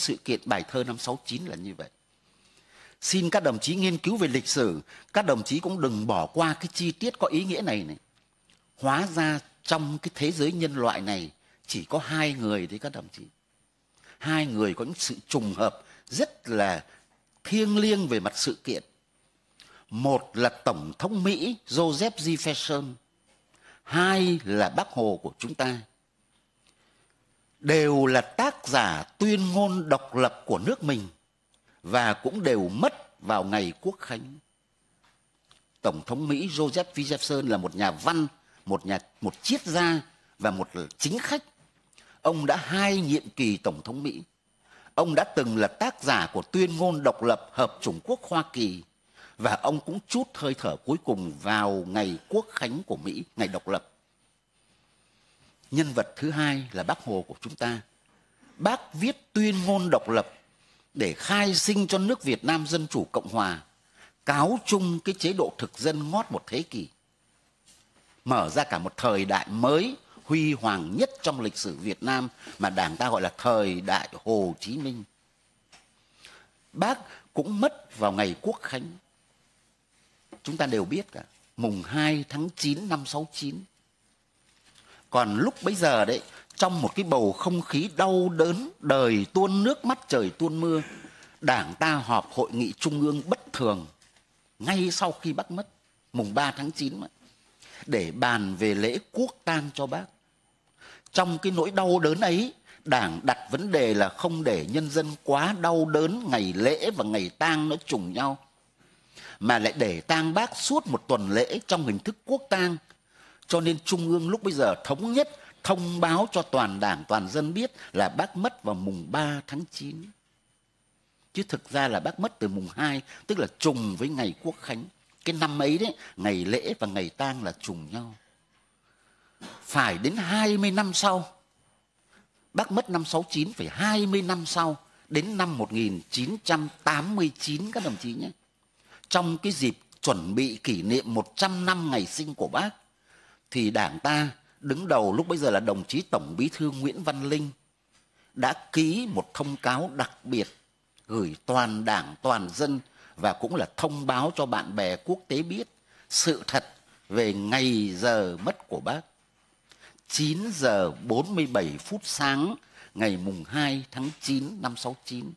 sự kiện bài thơ năm 69 là như vậy. Xin các đồng chí nghiên cứu về lịch sử, các đồng chí cũng đừng bỏ qua cái chi tiết có ý nghĩa này này. Hóa ra trong cái thế giới nhân loại này chỉ có hai người đấy các đồng chí. Hai người có những sự trùng hợp rất là thiêng liêng về mặt sự kiện. Một là Tổng thống Mỹ Joseph Jefferson, hai là Bác Hồ của chúng ta đều là tác giả tuyên ngôn độc lập của nước mình và cũng đều mất vào ngày quốc khánh. Tổng thống Mỹ Joseph Jefferson là một nhà văn, một nhà một triết gia và một chính khách. Ông đã hai nhiệm kỳ tổng thống Mỹ. Ông đã từng là tác giả của tuyên ngôn độc lập hợp chủng quốc Hoa Kỳ và ông cũng chút hơi thở cuối cùng vào ngày quốc khánh của Mỹ, ngày độc lập nhân vật thứ hai là bác Hồ của chúng ta. Bác viết tuyên ngôn độc lập để khai sinh cho nước Việt Nam Dân Chủ Cộng Hòa, cáo chung cái chế độ thực dân ngót một thế kỷ, mở ra cả một thời đại mới huy hoàng nhất trong lịch sử Việt Nam mà đảng ta gọi là thời đại Hồ Chí Minh. Bác cũng mất vào ngày Quốc Khánh. Chúng ta đều biết cả, mùng 2 tháng 9 năm 69 còn lúc bấy giờ đấy trong một cái bầu không khí đau đớn đời tuôn nước mắt trời tuôn mưa đảng ta họp hội nghị trung ương bất thường ngay sau khi bác mất mùng 3 tháng 9 mà, để bàn về lễ quốc tang cho bác trong cái nỗi đau đớn ấy đảng đặt vấn đề là không để nhân dân quá đau đớn ngày lễ và ngày tang nó trùng nhau mà lại để tang bác suốt một tuần lễ trong hình thức quốc tang cho nên trung ương lúc bây giờ thống nhất thông báo cho toàn đảng toàn dân biết là bác mất vào mùng 3 tháng 9. Chứ thực ra là bác mất từ mùng 2, tức là trùng với ngày quốc khánh. Cái năm ấy đấy, ngày lễ và ngày tang là trùng nhau. Phải đến 20 năm sau, bác mất năm 69, phải 20 năm sau, đến năm 1989 các đồng chí nhé. Trong cái dịp chuẩn bị kỷ niệm 100 năm ngày sinh của bác, thì đảng ta đứng đầu lúc bây giờ là đồng chí Tổng Bí thư Nguyễn Văn Linh đã ký một thông cáo đặc biệt gửi toàn đảng, toàn dân và cũng là thông báo cho bạn bè quốc tế biết sự thật về ngày giờ mất của bác. 9 giờ 47 phút sáng ngày mùng 2 tháng 9 năm 69.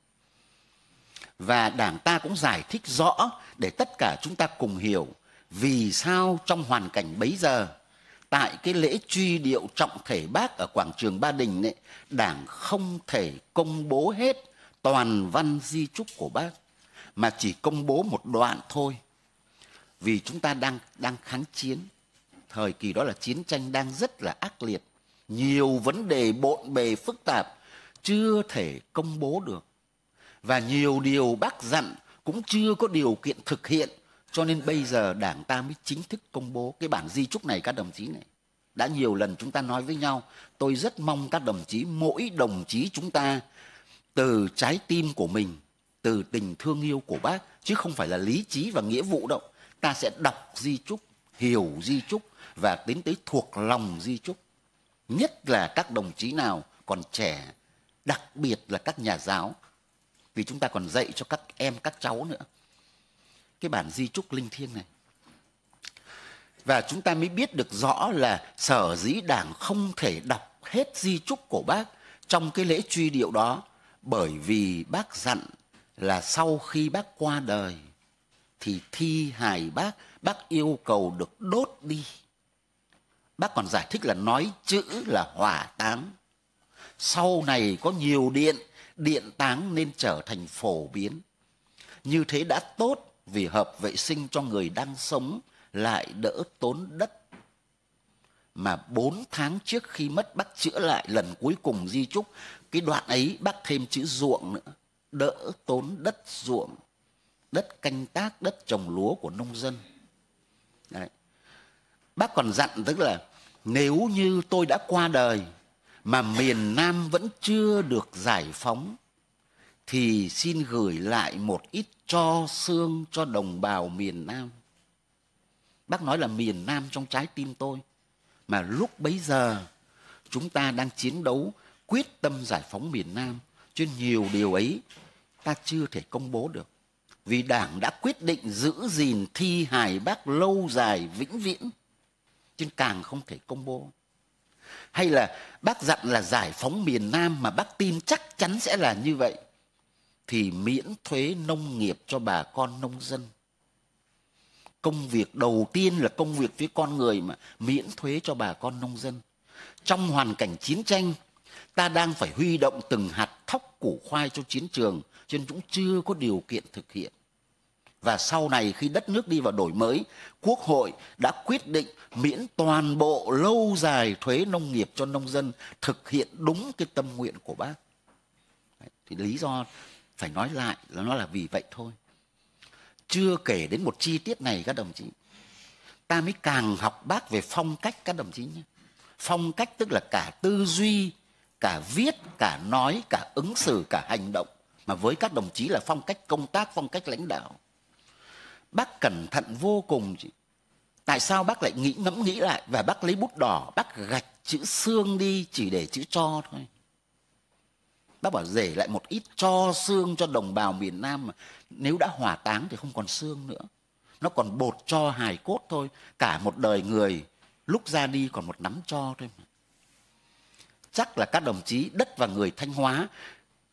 Và đảng ta cũng giải thích rõ để tất cả chúng ta cùng hiểu vì sao trong hoàn cảnh bấy giờ tại cái lễ truy điệu trọng thể bác ở quảng trường Ba Đình ấy, Đảng không thể công bố hết toàn văn di trúc của bác mà chỉ công bố một đoạn thôi. Vì chúng ta đang đang kháng chiến. Thời kỳ đó là chiến tranh đang rất là ác liệt, nhiều vấn đề bộn bề phức tạp chưa thể công bố được. Và nhiều điều bác dặn cũng chưa có điều kiện thực hiện cho nên bây giờ đảng ta mới chính thức công bố cái bản di trúc này các đồng chí này. Đã nhiều lần chúng ta nói với nhau, tôi rất mong các đồng chí, mỗi đồng chí chúng ta từ trái tim của mình, từ tình thương yêu của bác, chứ không phải là lý trí và nghĩa vụ đâu. Ta sẽ đọc di trúc, hiểu di trúc và tiến tới thuộc lòng di trúc. Nhất là các đồng chí nào còn trẻ, đặc biệt là các nhà giáo. Vì chúng ta còn dạy cho các em, các cháu nữa cái bản di trúc linh thiêng này và chúng ta mới biết được rõ là sở dĩ đảng không thể đọc hết di trúc của bác trong cái lễ truy điệu đó bởi vì bác dặn là sau khi bác qua đời thì thi hài bác bác yêu cầu được đốt đi bác còn giải thích là nói chữ là hỏa táng sau này có nhiều điện điện táng nên trở thành phổ biến như thế đã tốt vì hợp vệ sinh cho người đang sống lại đỡ tốn đất mà bốn tháng trước khi mất bác chữa lại lần cuối cùng di trúc cái đoạn ấy bác thêm chữ ruộng nữa đỡ tốn đất ruộng đất canh tác đất trồng lúa của nông dân Đấy. bác còn dặn tức là nếu như tôi đã qua đời mà miền nam vẫn chưa được giải phóng thì xin gửi lại một ít cho xương cho đồng bào miền Nam. Bác nói là miền Nam trong trái tim tôi. Mà lúc bấy giờ chúng ta đang chiến đấu quyết tâm giải phóng miền Nam. Cho nhiều điều ấy ta chưa thể công bố được. Vì Đảng đã quyết định giữ gìn thi hài bác lâu dài vĩnh viễn. Chứ càng không thể công bố. Hay là bác dặn là giải phóng miền Nam mà bác tin chắc chắn sẽ là như vậy thì miễn thuế nông nghiệp cho bà con nông dân. Công việc đầu tiên là công việc với con người mà miễn thuế cho bà con nông dân. Trong hoàn cảnh chiến tranh, ta đang phải huy động từng hạt thóc củ khoai cho chiến trường, cho nên cũng chưa có điều kiện thực hiện. Và sau này khi đất nước đi vào đổi mới, Quốc hội đã quyết định miễn toàn bộ lâu dài thuế nông nghiệp cho nông dân thực hiện đúng cái tâm nguyện của bác. Thì lý do phải nói lại là nó là vì vậy thôi chưa kể đến một chi tiết này các đồng chí ta mới càng học bác về phong cách các đồng chí nhé phong cách tức là cả tư duy cả viết cả nói cả ứng xử cả hành động mà với các đồng chí là phong cách công tác phong cách lãnh đạo bác cẩn thận vô cùng chị tại sao bác lại nghĩ ngẫm nghĩ lại và bác lấy bút đỏ bác gạch chữ xương đi chỉ để chữ cho thôi bác bảo rể lại một ít cho xương cho đồng bào miền nam mà nếu đã hỏa táng thì không còn xương nữa nó còn bột cho hài cốt thôi cả một đời người lúc ra đi còn một nắm cho thôi mà. chắc là các đồng chí đất và người thanh hóa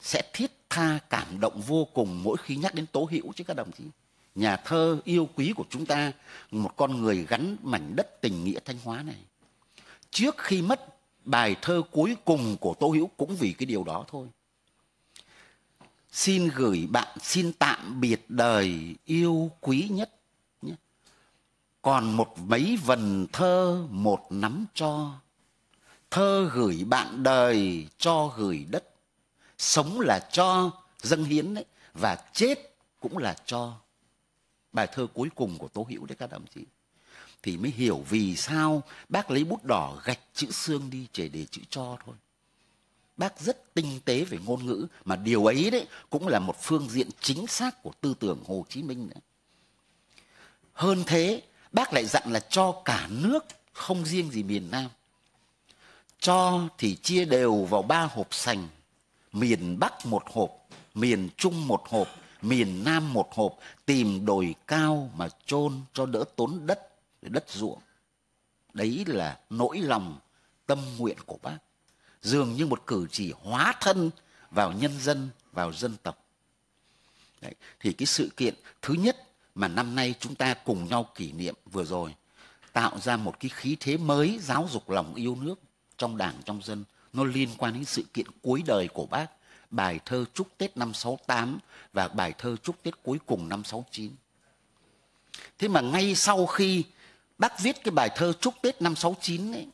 sẽ thiết tha cảm động vô cùng mỗi khi nhắc đến tố hữu chứ các đồng chí nhà thơ yêu quý của chúng ta một con người gắn mảnh đất tình nghĩa thanh hóa này trước khi mất bài thơ cuối cùng của Tô Hữu cũng vì cái điều đó thôi xin gửi bạn xin tạm biệt đời yêu quý nhất nhé. còn một mấy vần thơ một nắm cho thơ gửi bạn đời cho gửi đất sống là cho dâng hiến đấy và chết cũng là cho bài thơ cuối cùng của tố hữu đấy các đồng chí thì mới hiểu vì sao bác lấy bút đỏ gạch chữ xương đi chỉ để chữ cho thôi bác rất tinh tế về ngôn ngữ mà điều ấy đấy cũng là một phương diện chính xác của tư tưởng Hồ Chí Minh nữa. Hơn thế, bác lại dặn là cho cả nước không riêng gì miền Nam. Cho thì chia đều vào ba hộp sành, miền Bắc một hộp, miền Trung một hộp, miền Nam một hộp, tìm đồi cao mà chôn cho đỡ tốn đất, đất ruộng. Đấy là nỗi lòng tâm nguyện của bác dường như một cử chỉ hóa thân vào nhân dân vào dân tộc Đấy. thì cái sự kiện thứ nhất mà năm nay chúng ta cùng nhau kỷ niệm vừa rồi tạo ra một cái khí thế mới giáo dục lòng yêu nước trong đảng trong dân nó liên quan đến sự kiện cuối đời của bác bài thơ chúc Tết năm 68 và bài thơ chúc Tết cuối cùng năm 69. Thế mà ngay sau khi bác viết cái bài thơ chúc Tết năm 69 ấy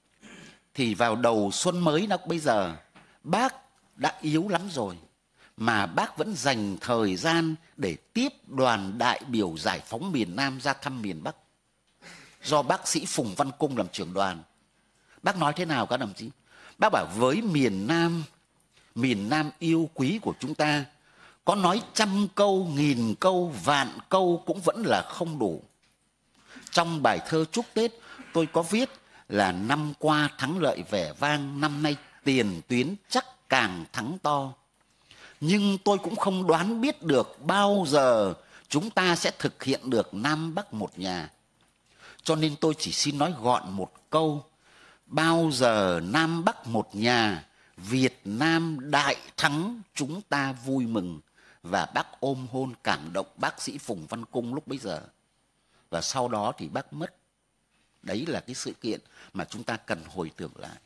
thì vào đầu xuân mới nó bây giờ bác đã yếu lắm rồi mà bác vẫn dành thời gian để tiếp đoàn đại biểu giải phóng miền Nam ra thăm miền Bắc do bác sĩ Phùng Văn Cung làm trưởng đoàn. Bác nói thế nào các đồng chí? Bác bảo với miền Nam, miền Nam yêu quý của chúng ta, có nói trăm câu, nghìn câu, vạn câu cũng vẫn là không đủ. Trong bài thơ chúc Tết, tôi có viết là năm qua thắng lợi vẻ vang, năm nay tiền tuyến chắc càng thắng to. Nhưng tôi cũng không đoán biết được bao giờ chúng ta sẽ thực hiện được Nam Bắc một nhà. Cho nên tôi chỉ xin nói gọn một câu, bao giờ Nam Bắc một nhà, Việt Nam đại thắng chúng ta vui mừng và bác ôm hôn cảm động bác sĩ Phùng Văn Cung lúc bấy giờ. Và sau đó thì bác mất đấy là cái sự kiện mà chúng ta cần hồi tưởng lại